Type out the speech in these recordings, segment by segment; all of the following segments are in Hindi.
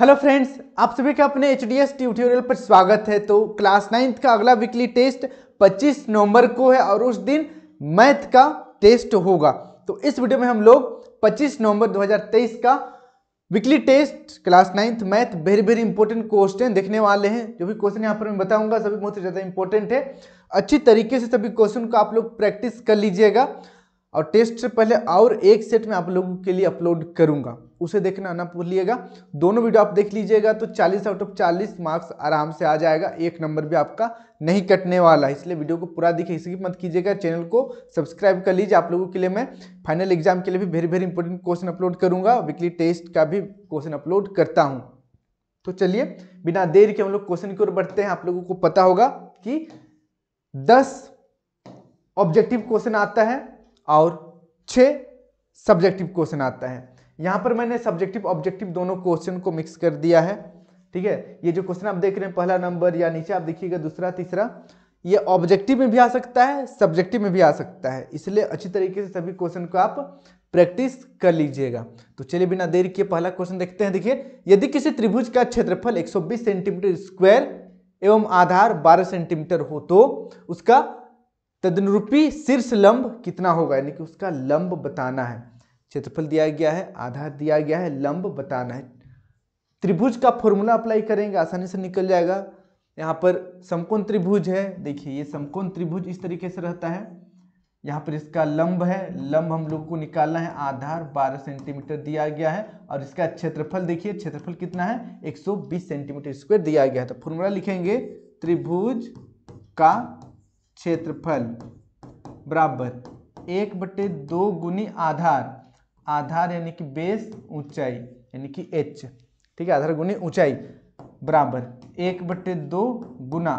हेलो फ्रेंड्स आप सभी का अपने एच डी एस ट्यूटोरियल पर स्वागत है तो क्लास नाइन्थ का अगला वीकली टेस्ट 25 नवंबर को है और उस दिन मैथ का टेस्ट होगा तो इस वीडियो में हम लोग 25 नवंबर 2023 का weekly test class ninth math very very important question देखने वाले हैं जो भी क्वेश्चन यहाँ पर मैं बताऊँगा सभी बहुत ही ज़्यादा इंपॉर्टेंट है अच्छी तरीके से सभी क्वेश्चन को आप लोग प्रैक्टिस कर लीजिएगा और टेस्ट से पहले और एक सेट में आप लोगों के लिए अपलोड करूँगा उसे देखना ना भूलिएगा दोनों वीडियो आप देख लीजिएगा तो 40 आउट ऑफ 40 मार्क्स आराम से आ जाएगा एक नंबर भी आपका नहीं कटने वाला है इसलिए वीडियो को पूरा देखिए इसकी मत कीजिएगा चैनल को सब्सक्राइब कर लीजिए आप लोगों के लिए मैं फाइनल एग्जाम के लिए भी very very important question upload करूंगा वीकली टेस्ट का भी क्वेश्चन अपलोड करता हूँ तो चलिए बिना देर के हम लोग क्वेश्चन की ओर बढ़ते हैं आप लोगों को पता होगा कि दस ऑब्जेक्टिव क्वेश्चन आता है और छः सब्जेक्टिव क्वेश्चन आता है यहाँ पर मैंने सब्जेक्टिव ऑब्जेक्टिव दोनों क्वेश्चन को मिक्स कर दिया है ठीक है ये जो क्वेश्चन आप देख रहे हैं पहला नंबर या नीचे आप देखिएगा दूसरा तीसरा ये ऑब्जेक्टिव में भी आ सकता है सब्जेक्टिव में भी आ सकता है इसलिए अच्छी तरीके से सभी क्वेश्चन को आप प्रैक्टिस कर लीजिएगा तो चलिए बिना देर किए पहला क्वेश्चन देखते हैं देखिए यदि किसी त्रिभुज का क्षेत्रफल 120 सेंटीमीटर स्क्वायर एवं आधार 12 सेंटीमीटर हो तो उसका तदनुरूपी शीर्ष लंब कितना होगा यानी कि उसका लंब बताना है क्षेत्रफल दिया गया है आधार दिया गया है लंब बताना है त्रिभुज का फॉर्मूला अप्लाई करेंगे आसानी से निकल जाएगा यहाँ पर समकोण त्रिभुज है देखिए ये समकोण त्रिभुज इस तरीके से रहता है यहाँ पर इसका लंब है लंब हम लोग को निकालना है आधार 12 सेंटीमीटर दिया गया है और इसका क्षेत्रफल देखिए क्षेत्रफल कितना है 120 सेंटीमीटर स्क्वायर दिया गया है तो फॉर्मूला लिखेंगे त्रिभुज का क्षेत्रफल बराबर एक बटे दो गुनी आधार आधार यानी कि बेस ऊंचाई यानी कि एच ठीक है आधार गुने ऊंचाई बराबर एक बटे दो गुना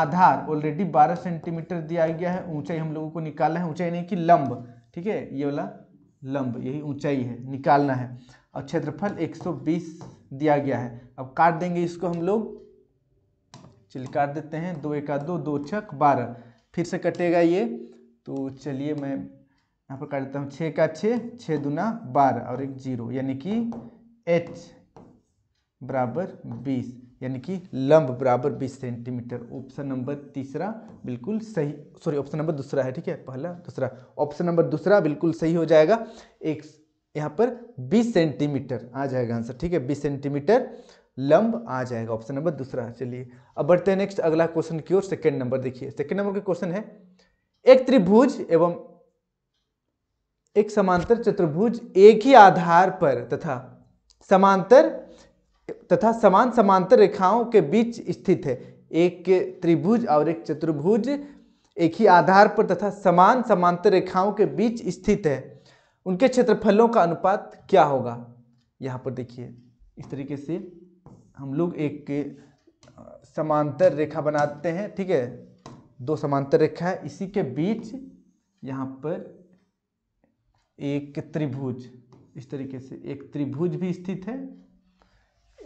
आधार ऑलरेडी 12 सेंटीमीटर दिया गया है ऊंचाई हम लोगों को निकालना है ऊंचाई यानी कि लंब ठीक है ये वाला लंब यही ऊंचाई है निकालना है और क्षेत्रफल 120 दिया गया है अब काट देंगे इसको हम लोग चलिए काट देते हैं दो एक दो दो छक बारह फिर से कटेगा ये तो चलिए मैं यहाँ पर काट देता हूँ छः का छः छः दूना बारह और एक जीरो यानी कि एच बराबर बीस यानी कि लंब बराबर बीस सेंटीमीटर ऑप्शन नंबर तीसरा बिल्कुल सही सॉरी ऑप्शन नंबर दूसरा है ठीक है पहला दूसरा ऑप्शन नंबर दूसरा बिल्कुल सही हो जाएगा एक यहाँ पर बीस सेंटीमीटर आ जाएगा आंसर ठीक है बीस सेंटीमीटर लंब आ जाएगा ऑप्शन नंबर दूसरा चलिए अब बढ़ते हैं नेक्स्ट अगला क्वेश्चन की ओर सेकेंड नंबर देखिए सेकेंड नंबर का क्वेश्चन है एक त्रिभुज एवं एक समांतर चतुर्भुज एक ही आधार पर तथा समांतर तथा समान समांतर रेखाओं के बीच स्थित है एक त्रिभुज और एक चतुर्भुज एक ही आधार पर तथा समान समांतर रेखाओं के बीच स्थित है उनके क्षेत्रफलों का अनुपात क्या होगा यहाँ पर देखिए इस तरीके से हम लोग एक समांतर रेखा बनाते हैं ठीक है दो समांतर रेखा है इसी के बीच यहाँ पर एक त्रिभुज इस तरीके से एक त्रिभुज भी स्थित है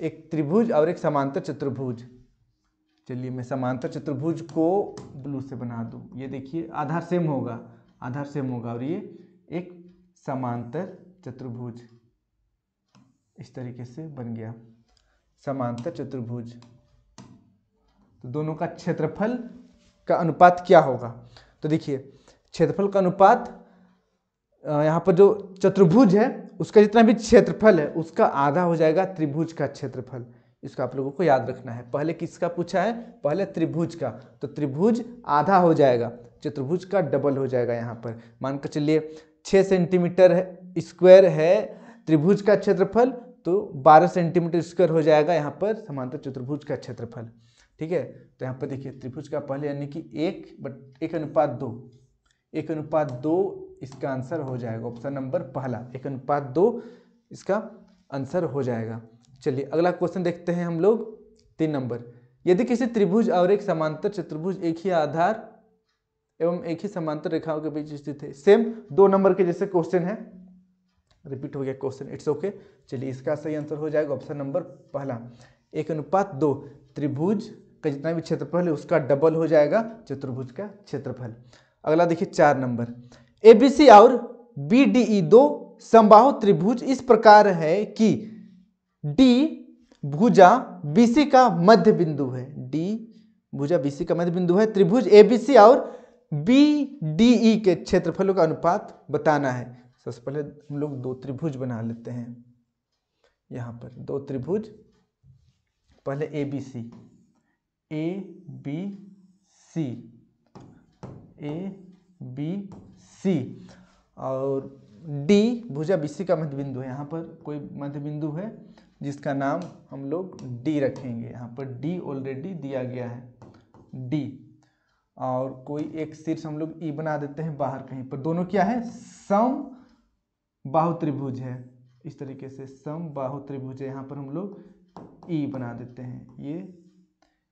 एक त्रिभुज और एक समांतर चतुर्भुज चलिए मैं समांतर चतुर्भुज को ब्लू से बना दूं ये देखिए आधार सेम होगा आधार सेम होगा और ये एक समांतर चतुर्भुज इस तरीके से बन गया समांतर चतुर्भुज तो दोनों का क्षेत्रफल का अनुपात क्या होगा तो देखिए क्षेत्रफल का अनुपात यहाँ पर जो चतुर्भुज है उसका जितना भी क्षेत्रफल है उसका आधा हो जाएगा त्रिभुज का क्षेत्रफल इसका आप लोगों को याद रखना है पहले किसका पूछा है पहले त्रिभुज का तो त्रिभुज आधा हो जाएगा चतुर्भुज का डबल हो जाएगा यहाँ पर मान कर चलिए छः सेंटीमीटर स्क्वायर है त्रिभुज का क्षेत्रफल तो बारह सेंटीमीटर स्क्वायर हो जाएगा यहाँ पर समांतर चतुर्भुज का क्षेत्रफल ठीक है तो यहाँ पर देखिए त्रिभुज का पहले यानी कि एक बट एक अनुपात दो एक अनुपात दो इसका आंसर हो जाएगा ऑप्शन नंबर पहला एक अनुपात दो इसका आंसर हो जाएगा चलिए अगला क्वेश्चन देखते हैं हम लोग तीन नंबर यदि किसी त्रिभुज और एक समांतर चतुर्भुज एक ही आधार एवं एक ही समांतर रेखाओं के बीच स्थित है सेम दो नंबर के जैसे क्वेश्चन है रिपीट हो गया क्वेश्चन इट्स ओके चलिए इसका सही आंसर हो जाएगा ऑप्शन नंबर पहला एक अनुपात दो त्रिभुज का जितना भी क्षेत्रफल है उसका डबल हो जाएगा चतुर्भुज का क्षेत्रफल अगला देखिए चार नंबर एबीसी और बी ई दो संबाहु त्रिभुज इस प्रकार है कि डी भुजा सी का मध्य बिंदु है डी भुजा बीसी का मध्य बिंदु है त्रिभुज एबीसी और बी ई के क्षेत्रफलों का अनुपात बताना है सबसे पहले हम लोग दो त्रिभुज बना लेते हैं यहाँ पर दो त्रिभुज पहले A B C A B C A B C और डी भुजा बी सी का मध्य बिंदु है यहाँ पर कोई मध्य बिंदु है जिसका नाम हम लोग डी रखेंगे यहाँ पर डी ऑलरेडी दिया गया है डी और कोई एक शीर्ष हम लोग ई e बना देते हैं बाहर कहीं पर दोनों क्या है सम बाहु त्रिभुज है इस तरीके से सम बाहु त्रिभुज है यहाँ पर हम लोग ई e बना देते हैं ये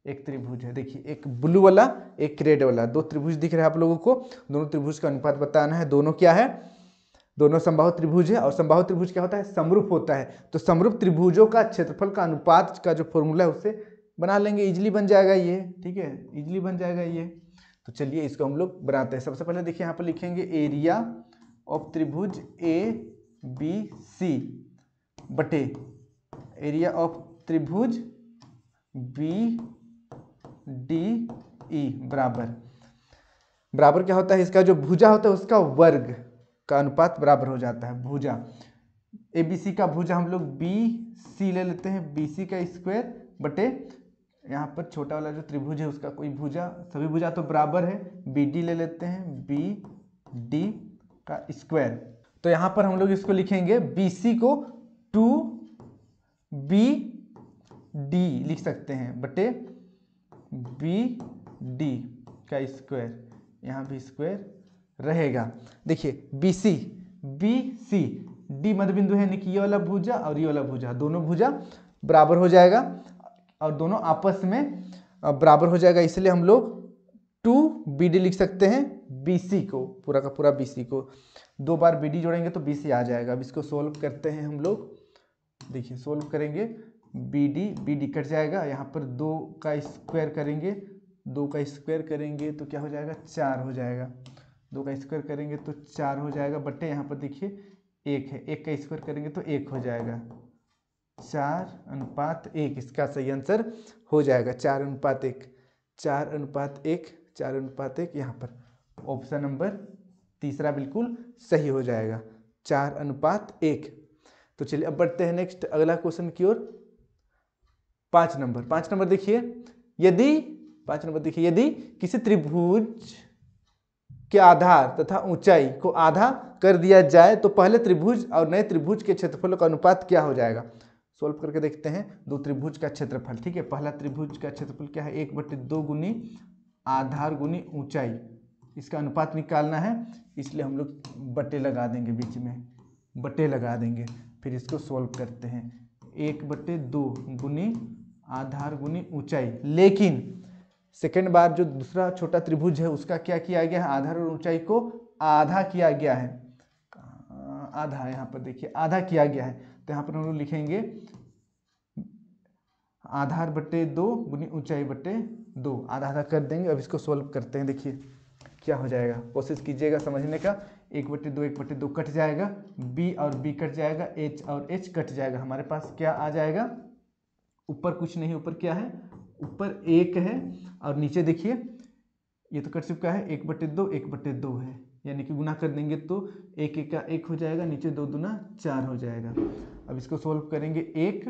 एक त्रिभुज है देखिए एक ब्लू वाला एक रेड वाला दो त्रिभुज दिख रहे हैं आप लोगों को दोनों त्रिभुज का अनुपात बताना है दोनों क्या है दोनों संभाव त्रिभुज है और संभाव त्रिभुज क्या होता है समरूप होता है तो समरूप त्रिभुजों का क्षेत्रफल का अनुपात का जो फॉर्मूला है उससे बना लेंगे इजिली बन जाएगा ये ठीक है इजिली बन जाएगा ये तो चलिए इसको हम लोग बनाते हैं सबसे पहले देखिए यहाँ पर लिखेंगे एरिया ऑफ त्रिभुज ए बी सी बटे एरिया ऑफ त्रिभुज बी डी ई e, बराबर बराबर क्या होता है इसका जो भुजा होता है उसका वर्ग का अनुपात बराबर हो जाता है भुजा ए बी सी का भुजा हम लोग बी सी ले लेते हैं बी सी का स्क्वायर बटे यहाँ पर छोटा वाला जो त्रिभुज है उसका कोई भुजा सभी भुजा तो बराबर है बी डी ले लेते हैं बी डी का स्क्वायर तो यहाँ पर हम लोग इसको लिखेंगे बी सी को टू बी डी लिख सकते हैं बटे बी डी का स्क्वायर यहाँ भी स्क्वायर रहेगा देखिए B C B C D मध्य बिंदु है यानी कि ये वाला भुजा और ये वाला भुजा दोनों भुजा बराबर हो जाएगा और दोनों आपस में बराबर हो जाएगा इसलिए हम लोग टू बी डी लिख सकते हैं बी सी को पूरा का पूरा बी सी को दो बार बी डी जोड़ेंगे तो बी सी आ जाएगा अब इसको सोल्व करते हैं हम लोग देखिए सोल्व करेंगे B D B D cut जाएगा यहाँ पर दो का स्क्वायर करेंगे दो का स्क्वायर करेंगे तो क्या हो जाएगा चार हो जाएगा दो का स्क्वायर करेंगे तो चार हो जाएगा बट्टे यहाँ पर देखिए एक है एक का स्क्वायर करेंगे तो एक हो जाएगा चार अनुपात एक इसका सही आंसर हो जाएगा चार अनुपात एक चार अनुपात एक चार अनुपात एक यहाँ पर ऑप्शन नंबर तीसरा बिल्कुल सही हो जाएगा चार अनुपात एक तो चलिए अब बढ़ते हैं नेक्स्ट अगला क्वेश्चन की ओर पांच नंबर पांच नंबर देखिए यदि पांच नंबर देखिए यदि किसी त्रिभुज के आधार तथा ऊंचाई को आधा कर दिया जाए तो पहले त्रिभुज और नए त्रिभुज के क्षेत्रफल का अनुपात क्या हो जाएगा सोल्व करके देखते हैं दो त्रिभुज का क्षेत्रफल ठीक है पहला त्रिभुज का क्षेत्रफल क्या है एक बटे दो गुनी आधार गुनी ऊंचाई इसका अनुपात निकालना है इसलिए हम लोग बटे लगा देंगे बीच में बटे लगा देंगे फिर इसको सोल्व करते हैं एक बटे दो गुनी आधार गुनी ऊंचाई लेकिन सेकेंड बार जो दूसरा छोटा त्रिभुज है उसका क्या किया गया है आधार और ऊंचाई को आधा किया गया है आधा यहाँ पर देखिए आधा किया गया है तो यहाँ पर हम लोग लिखेंगे आधार बटे दो गुनी ऊंचाई बटे दो आधा आधा कर देंगे अब इसको सॉल्व करते हैं देखिए क्या हो जाएगा कोशिश कीजिएगा समझने का एक बटे दो एक बटे दो कट जाएगा बी और बी कट जाएगा एच और एच कट जाएगा हमारे पास क्या आ जाएगा ऊपर कुछ नहीं ऊपर क्या है ऊपर एक है और नीचे देखिए ये तो कट चुका है एक बटे दो एक बटे दो है यानी कि गुना कर देंगे तो एक एक का एक हो जाएगा नीचे दो दुना चार हो जाएगा अब इसको सोल्व करेंगे एक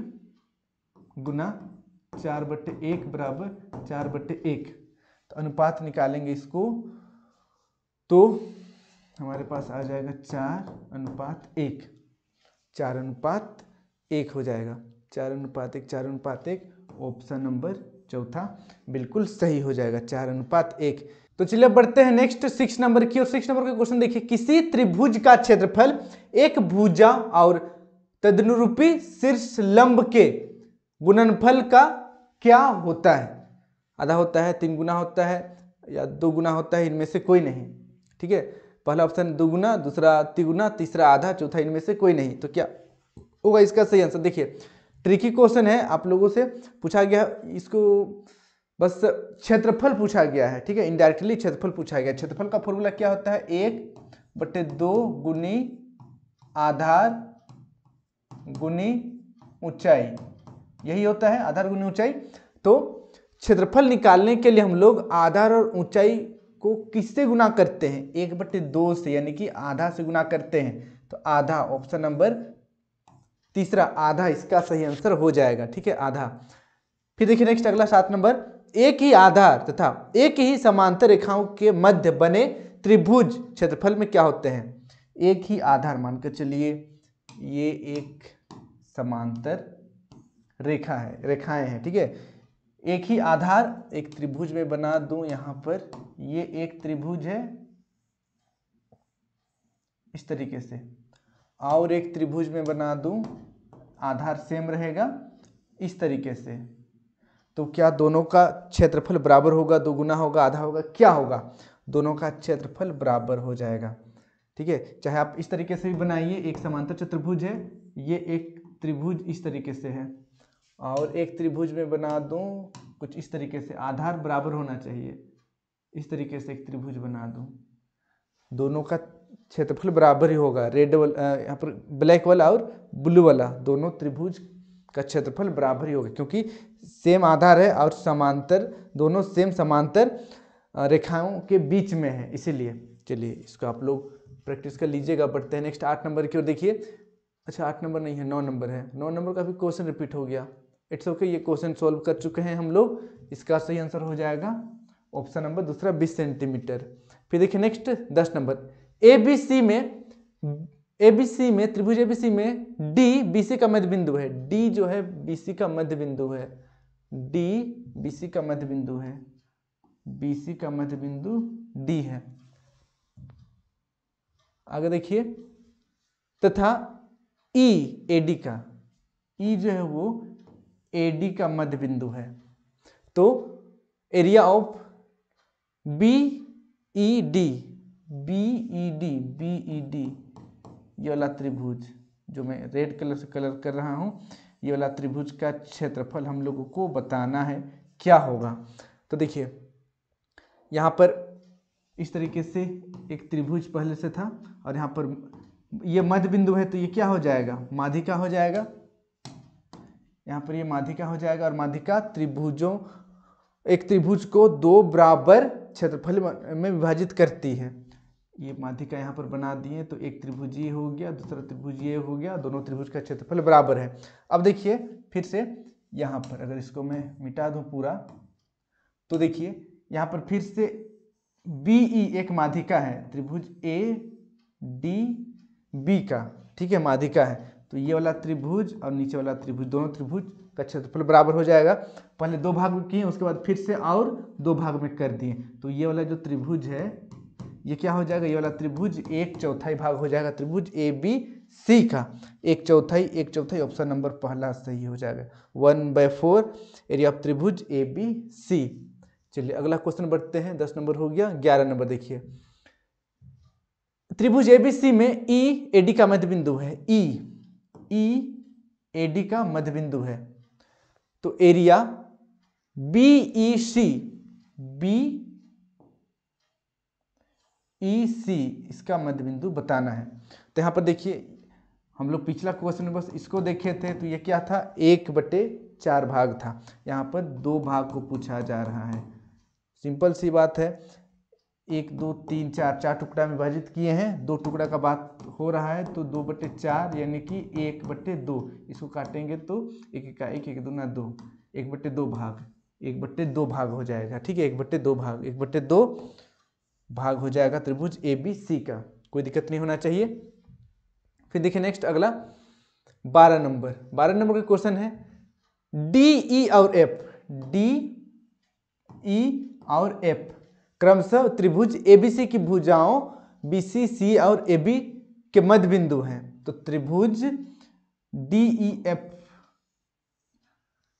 गुना चार बटे एक बराबर चार बटे एक तो अनुपात निकालेंगे इसको तो हमारे पास आ जाएगा चार अनुपात एक चार अनुपात एक हो जाएगा चार अनुपातिक चार अनुपातिक ऑप्शन नंबर चौथा बिल्कुल सही हो जाएगा चार अनुपात एक तो चलिए बढ़ते हैं नेक्स्ट सिक्स नंबर की और सिक्स नंबर का क्वेश्चन देखिए किसी त्रिभुज का क्षेत्रफल एक भुजा और तदनुरूपी शीर्ष लंब के गुणनफल का क्या होता है आधा होता है तीन गुना होता है या दो गुना होता है इनमें से कोई नहीं ठीक है पहला ऑप्शन दो गुना दूसरा तिगुना तीसरा आधा चौथा इनमें से कोई नहीं तो क्या होगा इसका सही आंसर देखिए ट्रिकी क्वेश्चन है आप लोगों से पूछा गया इसको बस क्षेत्रफल पूछा गया है ठीक है इनडायरेक्टली क्षेत्रफल पूछा गया क्षेत्रफल का फॉर्मूला क्या होता है एक बटे दो गुनी आधार गुनी ऊंचाई यही होता है आधार गुनी ऊंचाई तो क्षेत्रफल निकालने के लिए हम लोग आधार और ऊंचाई को किससे गुना करते हैं एक बटे दो से यानी कि आधा से गुना करते हैं तो आधा ऑप्शन नंबर तीसरा आधा इसका सही आंसर हो जाएगा ठीक है आधा फिर देखिए नेक्स्ट अगला सात नंबर एक ही आधार तथा एक ही समांतर रेखाओं के मध्य बने त्रिभुज क्षेत्रफल में क्या होते हैं एक ही आधार मानकर चलिए ये एक समांतर रेखा है रेखाएं हैं ठीक है थीके? एक ही आधार एक त्रिभुज में बना दूं यहां पर ये एक त्रिभुज है इस तरीके से और एक त्रिभुज में बना दूं आधार सेम रहेगा इस तरीके से तो क्या दोनों का क्षेत्रफल बराबर होगा दो गुना होगा आधा होगा क्या होगा दोनों का क्षेत्रफल बराबर हो जाएगा ठीक है चाहे आप इस तरीके से भी बनाइए एक समांतर चतुर्भुज है ये एक त्रिभुज इस तरीके से है और एक त्रिभुज में बना दूँ कुछ इस तरीके से आधार बराबर होना चाहिए इस तरीके से एक त्रिभुज बना दूँ दोनों का क्षेत्रफल बराबर ही होगा रेड वाला यहाँ पर ब्लैक वाला और ब्लू वाला दोनों त्रिभुज का क्षेत्रफल बराबर ही होगा क्योंकि सेम आधार है और समांतर दोनों सेम समांतर रेखाओं के बीच में है इसीलिए चलिए इसको आप लोग प्रैक्टिस कर लीजिएगा पढ़ते हैं नेक्स्ट आठ नंबर की ओर देखिए अच्छा आठ नंबर नहीं है नौ नंबर है नौ नंबर का भी क्वेश्चन रिपीट हो गया इट्स ओके ये क्वेश्चन सॉल्व कर चुके हैं हम लोग इसका सही आंसर हो जाएगा ऑप्शन नंबर दूसरा बीस सेंटीमीटर फिर देखिए नेक्स्ट दस नंबर ए बी सी में ए बी सी में त्रिभुज ए बी सी में डी बी सी का मध्य बिंदु है डी जो है बी सी का मध्य बिंदु है डी बी सी का मध्य बिंदु है बी सी का मध्य बिंदु डी है आगे देखिए तथा ई ए डी का ई जो है वो ए डी का मध्य बिंदु है तो area of B E D BED D D ये वाला त्रिभुज जो मैं रेड कलर से कलर कर रहा हूँ ये वाला त्रिभुज का क्षेत्रफल हम लोगों को बताना है क्या होगा तो देखिए यहाँ पर इस तरीके से एक त्रिभुज पहले से था और यहाँ पर ये मध्य बिंदु है तो ये क्या हो जाएगा माधिका हो जाएगा यहाँ पर ये माधिका हो जाएगा और माधिका त्रिभुजों एक त्रिभुज को दो बराबर क्षेत्रफल में विभाजित करती है ये माध्यिका यहाँ पर बना दिए तो एक त्रिभुज ये हो गया दूसरा त्रिभुज ये हो गया दोनों त्रिभुज का क्षेत्रफल बराबर है अब देखिए फिर से यहाँ पर अगर इसको मैं मिटा दूँ पूरा तो देखिए यहाँ पर फिर से बी ई एक माध्यिका है त्रिभुज ए डी बी का ठीक है माध्यिका है तो ये वाला त्रिभुज और नीचे वाला त्रिभुज दोनों त्रिभुज का क्षेत्रफल बराबर हो जाएगा पहले दो भाग में किए उसके बाद फिर से और दो भाग में कर दिए तो ये वाला जो त्रिभुज है ये क्या हो जाएगा ये वाला त्रिभुज एक चौथाई भाग हो जाएगा त्रिभुज ए बी सी का एक चौथाई एक चौथाई ऑप्शन नंबर पहला सही हो जाएगा one by four area of त्रिभुज ए बी सी चलिए अगला क्वेश्चन बढ़ते हैं दस नंबर हो गया ग्यारह नंबर देखिए त्रिभुज ए बी सी में ई e, ए का मध्य बिंदु है ई ई ए का मध्य बिंदु है तो area B E C B E e C इसका मध्य बिंदु बताना है तो यहाँ पर देखिए हम लोग पिछला क्वेश्चन बस इसको देखे थे तो ये क्या था एक बटे चार भाग था यहाँ पर दो भाग को पूछा जा रहा है सिंपल सी बात है एक दो तीन चार चार टुकड़ा में विभाजित किए हैं दो टुकड़ा का बात हो रहा है तो दो बटे चार यानी कि एक बटे दो इसको काटेंगे तो एक इका एक एक ना दो एक बटे दो भाग एक बट्टे दो भाग हो जाएगा ठीक है एक बट्टे दो भाग एक बट्टे दो भाग हो जाएगा त्रिभुज ए बी सी का कोई दिक्कत नहीं होना चाहिए फिर देखिए नेक्स्ट अगला बारह नंबर बारह नंबर का क्वेश्चन है डी ई e और एफ डी ई e और एफ क्रमशः त्रिभुज ए बी सी की भुजाओं बी सी सी और ए बी के मध्य बिंदु हैं तो त्रिभुज डी ई एफ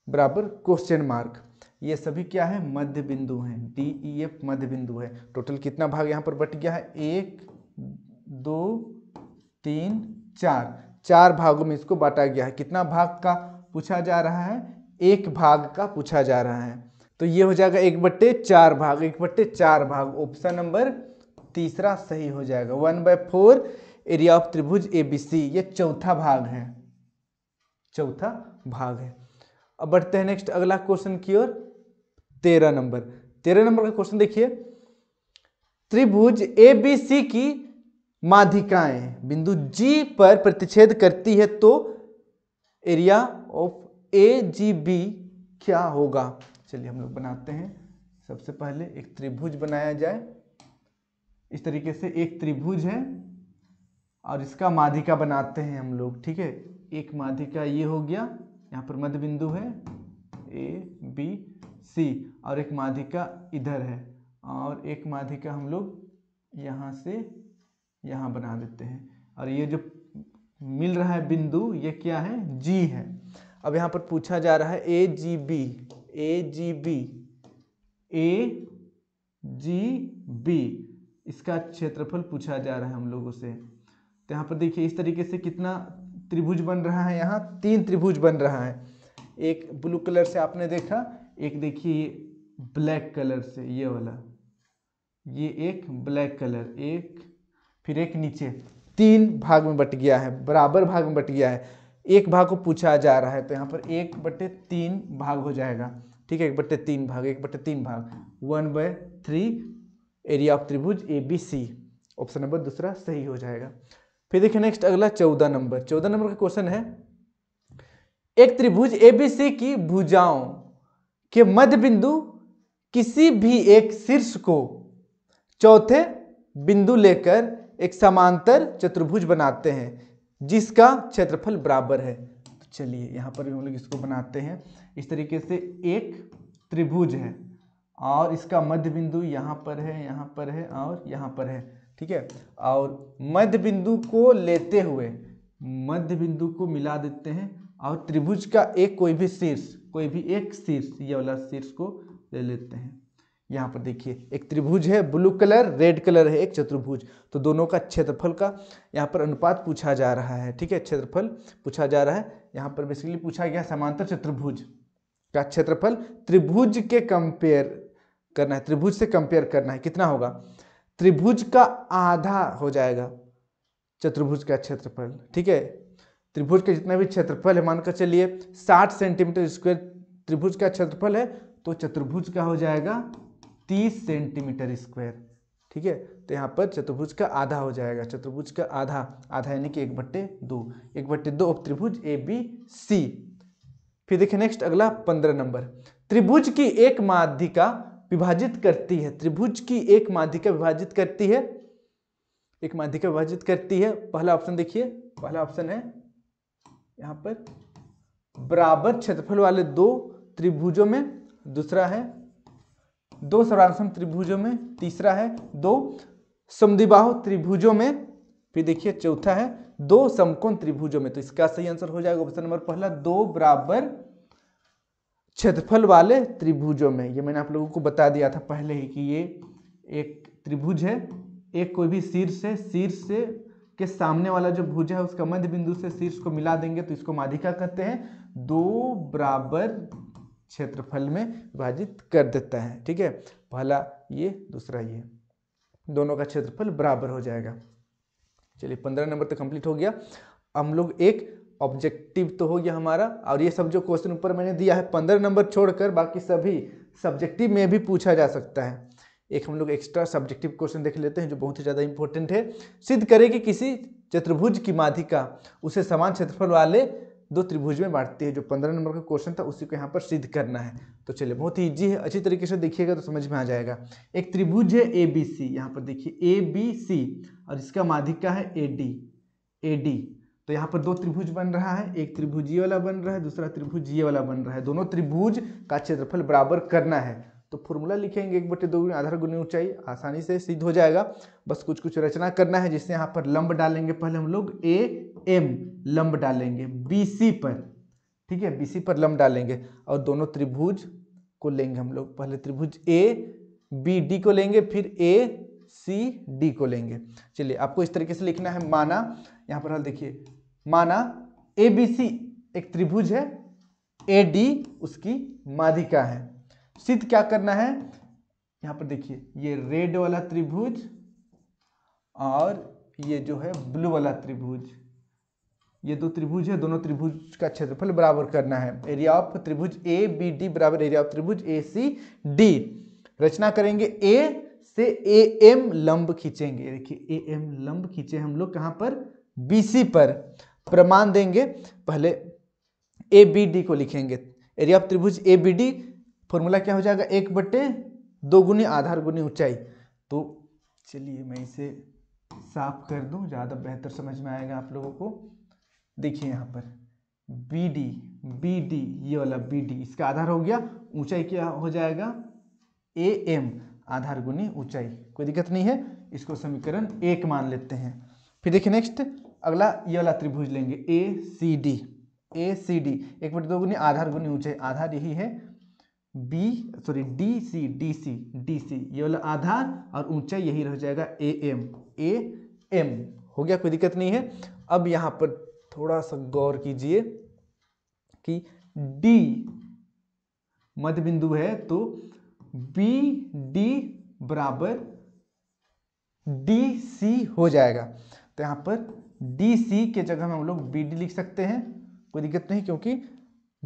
बराबर क्वेश्चन मार्क ये सभी क्या है मध्य बिंदु हैं डी ई एफ मध्य बिंदु है टोटल कितना भाग यहाँ पर बट गया है एक दो तीन चार चार भागों में इसको बांटा गया है कितना भाग का पूछा जा रहा है एक भाग का पूछा जा रहा है तो ये हो जाएगा एक बट्टे चार भाग एक बट्टे चार भाग ऑप्शन नंबर तीसरा सही हो जाएगा one by four area of त्रिभुज ए बी सी ये चौथा भाग है चौथा भाग है अब बढ़ते हैं नेक्स्ट अगला क्वेश्चन की ओर तेरह नंबर तेरह नंबर का क्वेश्चन देखिए त्रिभुज ए बी सी की माधिकाएं बिंदु जी पर प्रतिच्छेद करती है तो area of A G B क्या होगा चलिए हम लोग बनाते हैं सबसे पहले एक त्रिभुज बनाया जाए इस तरीके से एक त्रिभुज है और इसका माधिका बनाते हैं हम लोग ठीक है एक माधिका ये हो गया यहाँ पर मध्य बिंदु है ए बी सी और एक माधिका इधर है और एक माधिका हम लोग यहाँ से यहाँ बना देते हैं और ये जो मिल रहा है बिंदु ये क्या है जी है अब यहाँ पर पूछा जा रहा है A G B A G B A G B इसका क्षेत्रफल पूछा जा रहा है हम लोगों से तो यहाँ पर देखिए इस तरीके से कितना त्रिभुज बन रहा है यहाँ तीन त्रिभुज बन रहा है एक ब्लू कलर से आपने देखा एक देखिए ब्लैक कलर से ये वाला ये एक ब्लैक कलर एक फिर एक नीचे तीन भाग में बट गया है बराबर भाग में बट गया है एक भाग को पूछा जा रहा है तो यहाँ पर एक बटे तीन भाग हो जाएगा ठीक है एक बटे तीन भाग एक बटे तीन भाग one by three area of त्रिभुज A B C option number दूसरा सही हो जाएगा फिर देखिए नेक्स्ट अगला चौदह नंबर चौदह नंबर का क्वेश्चन है एक त्रिभुज ए बी सी की भुजाओं कि मध्य बिंदु किसी भी एक शीर्ष को चौथे बिंदु लेकर एक समांतर चतुर्भुज बनाते हैं जिसका क्षेत्रफल बराबर है तो चलिए यहाँ पर भी हम लोग इसको बनाते हैं इस तरीके से एक त्रिभुज है और इसका मध्य बिंदु यहाँ पर है यहाँ पर है और यहाँ पर है ठीक है और मध्य बिंदु को लेते हुए मध्य बिंदु को मिला देते हैं और त्रिभुज का एक कोई भी शीर्ष कोई भी एक शीर्ष ये वाला शीर्ष को ले लेते हैं यहाँ पर देखिए एक त्रिभुज है ब्लू कलर रेड कलर है एक चतुर्भुज तो दोनों का क्षेत्रफल का यहाँ पर अनुपात पूछा जा रहा है ठीक है क्षेत्रफल पूछा जा रहा है यहाँ पर बेसिकली पूछा गया समांतर चतुर्भुज का क्षेत्रफल त्रिभुज के कंपेयर करना है त्रिभुज से कंपेयर करना है कितना होगा त्रिभुज का आधा हो जाएगा चतुर्भुज का क्षेत्रफल ठीक है त्रिभुज के जितना भी क्षेत्रफल है मानकर चलिए 60 सेंटीमीटर स्क्वायर त्रिभुज का क्षेत्रफल है तो चतुर्भुज का हो जाएगा 30 सेंटीमीटर स्क्वायर ठीक है तो यहाँ पर चतुर्भुज का आधा हो जाएगा चतुर्भुज का आधा आधा यानी कि एक बट्टे दो एक बट्टे दो त्रिभुज ए बी सी फिर देखिए नेक्स्ट अगला पंद्रह नंबर त्रिभुज की एक माध्यिका विभाजित करती है त्रिभुज की एक माध्यिका विभाजित करती है एक माध्यिका विभाजित करती है पहला ऑप्शन देखिए पहला ऑप्शन है यहाँ पर बराबर क्षेत्रफल वाले दो त्रिभुजों में दूसरा है दो सर्वांशम त्रिभुजों में तीसरा है दो समदिबाहु त्रिभुजों में फिर देखिए चौथा है दो समकोण त्रिभुजों में तो इसका सही आंसर हो जाएगा ऑप्शन नंबर पहला दो बराबर क्षेत्रफल वाले त्रिभुजों में ये मैंने आप लोगों को बता दिया था पहले ही कि ये एक त्रिभुज है एक कोई भी शीर्ष से शीर्ष से के सामने वाला जो भुजा है उसका मध्य बिंदु से शीर्ष को मिला देंगे तो इसको माधिका कहते हैं दो बराबर क्षेत्रफल में विभाजित कर देता है ठीक है पहला ये दूसरा ये दोनों का क्षेत्रफल बराबर हो जाएगा चलिए पंद्रह नंबर तो कंप्लीट हो गया हम लोग एक ऑब्जेक्टिव तो हो गया हमारा और ये सब जो क्वेश्चन ऊपर मैंने दिया है पंद्रह नंबर छोड़कर बाकी सभी सब्जेक्टिव में भी पूछा जा सकता है एक हम लोग एक्स्ट्रा सब्जेक्टिव क्वेश्चन देख लेते हैं जो बहुत ही ज़्यादा इंपॉर्टेंट है सिद्ध करें कि किसी चतुर्भुज की माधिका उसे समान क्षेत्रफल वाले दो त्रिभुज में बांटती है जो पंद्रह नंबर का क्वेश्चन था उसी को यहाँ पर सिद्ध करना है तो चलिए बहुत ही ईजी है अच्छी तरीके से देखिएगा तो समझ में आ जाएगा एक त्रिभुज है ए बी सी यहाँ पर देखिए ए बी सी और इसका माधिका है ए डी ए डी तो यहाँ पर दो त्रिभुज बन रहा है एक त्रिभुज ये वाला बन रहा है दूसरा त्रिभुज ये वाला बन रहा है दोनों त्रिभुज का क्षेत्रफल बराबर करना है तो फॉर्मूला लिखेंगे एक बटे दो गुणी आधार गुणी ऊंचाई आसानी से सिद्ध हो जाएगा बस कुछ कुछ रचना करना है जिससे यहाँ पर लंब डालेंगे पहले हम लोग ए एम लंब डालेंगे बी सी पर ठीक है बी सी पर लंब डालेंगे और दोनों त्रिभुज को लेंगे हम लोग पहले त्रिभुज ए बी डी को लेंगे फिर ए सी डी को लेंगे चलिए आपको इस तरीके से लिखना है माना यहाँ पर देखिए माना ए बी सी एक त्रिभुज है ए डी उसकी माधिका है सिद्ध क्या करना है यहां पर देखिए ये रेड वाला त्रिभुज और ये जो है ब्लू वाला त्रिभुज ये दो त्रिभुज है दोनों त्रिभुज का क्षेत्रफल बराबर करना है एरिया ऑफ त्रिभुज ए बी डी बराबर एरिया ऑफ त्रिभुज ए सी डी रचना करेंगे ए से ए एम लंब खींचेंगे देखिए ए एम लंब खींचे हम लोग कहां पर बी सी पर प्रमाण देंगे पहले ए बी डी को लिखेंगे एरिया ऑफ त्रिभुज ए बी डी फॉर्मूला क्या हो जाएगा एक बट्टे दो गुने आधार गुने ऊंचाई तो चलिए मैं इसे साफ कर दूं ज़्यादा बेहतर समझ में आएगा आप लोगों को देखिए यहाँ पर बी डी बी डी ये वाला बी डी इसका आधार हो गया ऊंचाई क्या हो जाएगा ए एम आधार गुनी ऊंचाई कोई दिक्कत नहीं है इसको समीकरण एक मान लेते हैं फिर देखिए नेक्स्ट अगला ये वाला त्रिभुज लेंगे ए C D A C D एक बटे दो गुनी आधार गुनी ऊंचाई आधार यही है B sorry D C D C D C ये वाला आधार और ऊंचाई यही रह जाएगा ए एम ए एम हो गया कोई दिक्कत नहीं है अब यहां पर थोड़ा सा गौर कीजिए कि डी मध्य बिंदु है तो बी डी बराबर डी सी हो जाएगा तो यहां पर डी सी के जगह में हम लोग बी डी लिख सकते हैं कोई दिक्कत नहीं क्योंकि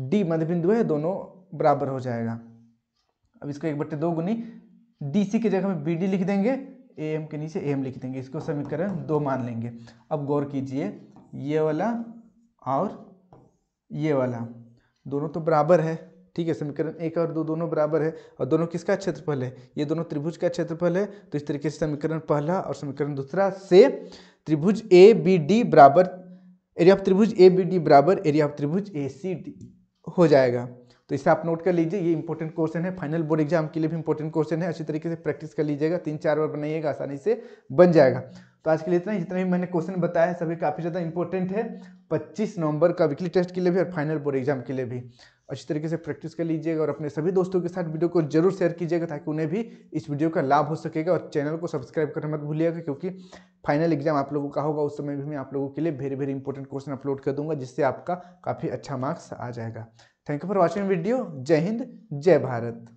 डी मध्य बिंदु है दोनों बराबर हो जाएगा अब इसको एक बट्टे दो गुनी डी सी की जगह में बी डी लिख देंगे ए एम के नीचे ए एम लिख देंगे इसको समीकरण दो मान लेंगे अब गौर कीजिए ये वाला और ये वाला दोनों तो बराबर है ठीक है समीकरण एक और दो दोनों बराबर है और दोनों किसका क्षेत्रफल है ये दोनों त्रिभुज का क्षेत्रफल है तो इस तरीके से समीकरण पहला और समीकरण दूसरा से त्रिभुज ए बी डी बराबर एरिया ऑफ त्रिभुज ए बी डी बराबर एरिया ऑफ त्रिभुज ए सी डी हो जाएगा तो इसे आप नोट कर लीजिए ये इंपॉर्टेंट क्वेश्चन है फाइनल बोर्ड एग्जाम के लिए भी इंपॉर्टेंट क्वेश्चन है अच्छी तरीके से प्रैक्टिस कर लीजिएगा तीन चार बार बनाइएगा आसानी से बन जाएगा तो आज के लिए इतना ही जितना भी मैंने क्वेश्चन बताया है सभी काफ़ी ज़्यादा इंपॉर्टेंट है पच्चीस नवंबर का वीकली टेस्ट के लिए भी और फाइनल बोर्ड एग्जाम के लिए भी अच्छी तरीके से प्रैक्टिस कर लीजिएगा और अपने सभी दोस्तों के साथ वीडियो को जरूर शेयर कीजिएगा ताकि उन्हें भी इस वीडियो का लाभ हो सकेगा और चैनल को सब्सक्राइब करना मत भूलिएगा क्योंकि फाइनल एग्जाम आप लोगों का होगा उस समय भी मैं आप लोगों के लिए very very important question upload कर दूंगा जिससे आपका काफ़ी अच्छा मार्क्स आ जाएगा thank you for watching video जय हिंद जय भारत